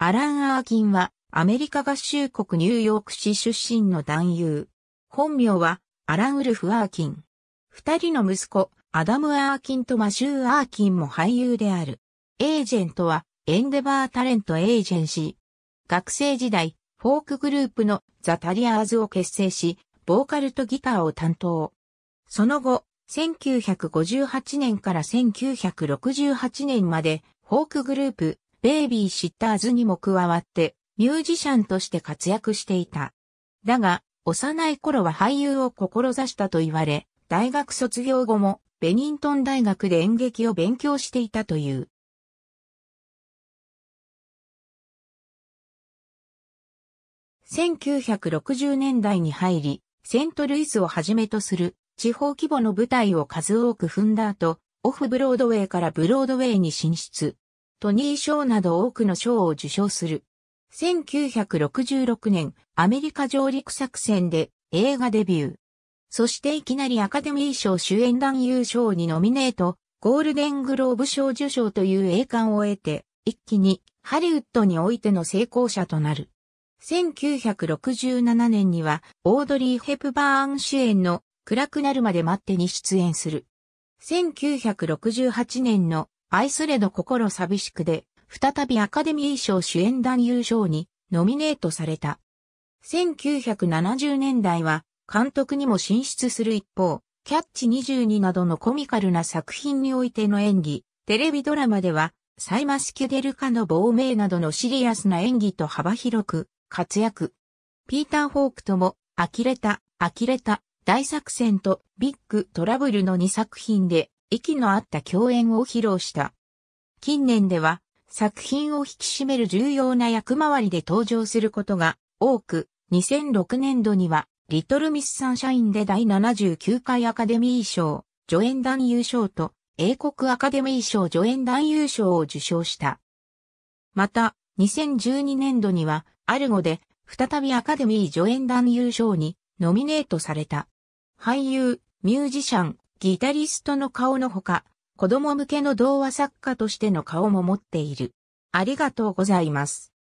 アラン・アーキンは、アメリカ合衆国ニューヨーク市出身の男優。本名は、アラン・ウルフ・アーキン。二人の息子、アダム・アーキンとマシュー・アーキンも俳優である。エージェントは、エンデバー・タレント・エージェンシー。学生時代、フォークグループのザ・タリアーズを結成し、ボーカルとギターを担当。その後、1958年から1968年まで、フォークグループ、ベイビーシッターズにも加わってミュージシャンとして活躍していた。だが、幼い頃は俳優を志したと言われ、大学卒業後もベニントン大学で演劇を勉強していたという。1960年代に入り、セントルイスをはじめとする地方規模の舞台を数多く踏んだ後、オフブロードウェイからブロードウェイに進出。トニー賞など多くの賞を受賞する。1966年、アメリカ上陸作戦で映画デビュー。そしていきなりアカデミー賞主演男優賞にノミネート、ゴールデングローブ賞受賞という栄冠を得て、一気にハリウッドにおいての成功者となる。1967年には、オードリー・ヘプバーン主演の暗くなるまで待ってに出演する。1968年の愛すれど心寂しくで、再びアカデミー賞主演男優賞にノミネートされた。1970年代は監督にも進出する一方、キャッチ22などのコミカルな作品においての演技、テレビドラマでは、サイマスケデルカの亡命などのシリアスな演技と幅広く活躍。ピーター・ホークとも、呆れた、呆れた、大作戦とビッグトラブルの2作品で息の合った共演を披露した。近年では、作品を引き締める重要な役回りで登場することが多く、2006年度には、リトルミスサンシャインで第79回アカデミー賞、助演団優勝と、英国アカデミー賞助演団優勝を受賞した。また、2012年度には、アルゴで、再びアカデミー助演団優勝に、ノミネートされた。俳優、ミュージシャン、ギタリストの顔のほか、子供向けの童話作家としての顔も持っている。ありがとうございます。